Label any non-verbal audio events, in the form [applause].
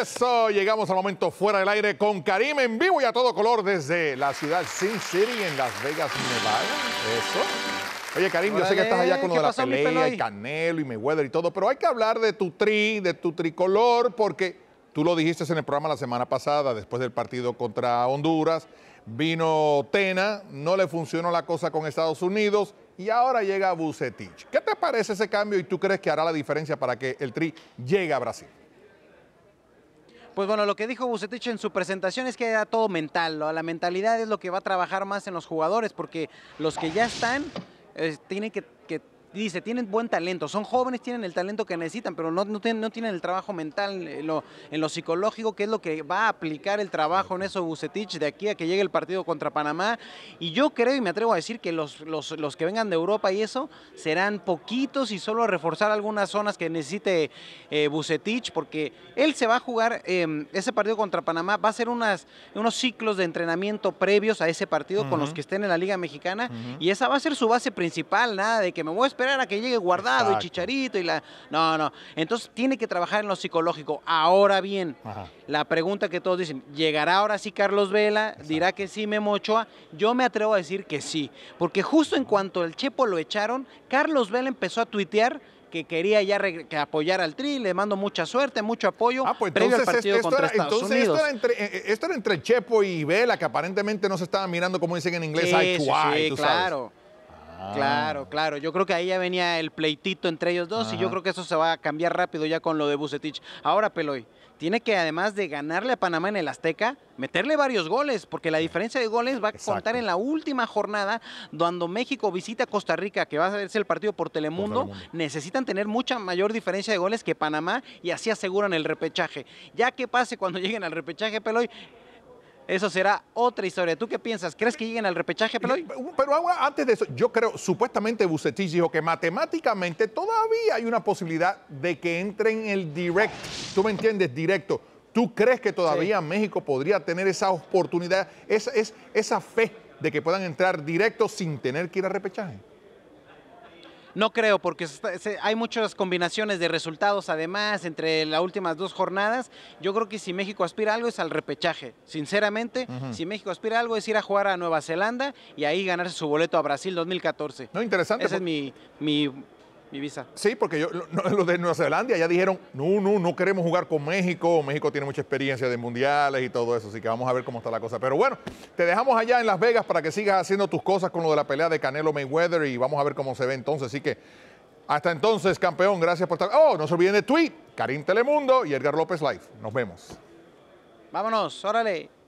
Eso, llegamos al momento fuera del aire con Karim en vivo y a todo color desde la ciudad Sin City en Las Vegas, Nevada. Eso. Oye, Karim, yo sé que estás allá con lo de la pelea y Canelo y Mayweather y todo, pero hay que hablar de tu tri, de tu tricolor, porque tú lo dijiste en el programa la semana pasada, después del partido contra Honduras, vino Tena, no le funcionó la cosa con Estados Unidos y ahora llega Bucetich. ¿Qué te parece ese cambio y tú crees que hará la diferencia para que el tri llegue a Brasil? Pues bueno, lo que dijo Bucetich en su presentación es que era todo mental, la mentalidad es lo que va a trabajar más en los jugadores, porque los que ya están tiene eh, tienen que, que dice, tienen buen talento, son jóvenes, tienen el talento que necesitan, pero no, no, tienen, el trabajo mental, eh, en lo, psicológico, que es lo que va a aplicar el trabajo en eso Bucetich de aquí a que llegue el partido contra Panamá. Y yo creo y me atrevo a decir que los, los, que vengan de Europa y eso serán poquitos y solo reforzar algunas zonas que necesite eh, Bucetich, porque él se va a jugar em, ese partido contra Panamá, va a ser unas, unos ciclos de entrenamiento previos a ese partido con los que estén en la Liga Mexicana y esa va a ser su base principal, nada de que me voy a esperar a que llegue guardado y chicharito y la... No, no. Entonces tiene que trabajar en lo psicológico. Ahora bien, la pregunta que todos dicen, ¿llegará ahora sí Carlos Vela? ¿Dirá que sí Memo Ochoa? Yo me atrevo a decir que sí, porque justo en cuanto el Chepo lo echaron, Carlos Vela empezó a tuitear que quería ya apoyar al Tri, le mando mucha suerte, mucho apoyo ah, pues entonces Esto era, entre, Chepo y Vela, que aparentemente no se estaban mirando, como dicen en inglés, sí, claro. Ah. Claro, claro. Yo creo que ahí ya venía el pleitito entre ellos dos y yo creo que eso se va a cambiar rápido ya con lo de Bucetich. Ahora, Peloy, tiene que además de ganarle a Panamá en el Azteca, meterle varios goles, porque la diferencia de goles va a contar en la última jornada, cuando México visita Costa Rica, que va a ser el partido por Telemundo, necesitan tener mucha mayor diferencia de goles que Panamá y así aseguran el repechaje. Ya que pase cuando [laughs] lleguen al repechaje, Peloy, eso será otra historia. ¿Tú qué piensas? ¿Crees que lleguen al repechaje, eh, Pero antes de eso, yo creo, supuestamente Bucetich dijo que matemáticamente todavía hay una posibilidad de que entren en el directo. ¿Tú me entiendes? Directo. ¿Tú crees que todavía México podría tener esa oportunidad, esa, esa fe de que puedan entrar directo sin tener que ir al repechaje? No creo, porque hay muchas combinaciones de resultados además entre las últimas dos jornadas. Yo creo que si México aspira algo es al repechaje. Sinceramente, si México aspira algo es ir a jugar a Nueva Zelanda y ahí ganarse su boleto a Brasil 2014. No, interesante. Esa es mi, mi mi visa. Sí, porque yo, lo, de Nueva Zelanda ya dijeron, no, no, no queremos jugar con México, México tiene mucha experiencia de mundiales y todo eso, así que vamos a ver cómo está la cosa. Pero bueno, te dejamos allá en Las Vegas para que sigas haciendo tus cosas con lo de la pelea de Canelo Mayweather y vamos a ver cómo se ve entonces, así que hasta entonces, campeón, gracias por estar. Oh, no se olviden de Tweet, Karim Telemundo y Edgar López Live. Nos vemos. Vámonos, órale.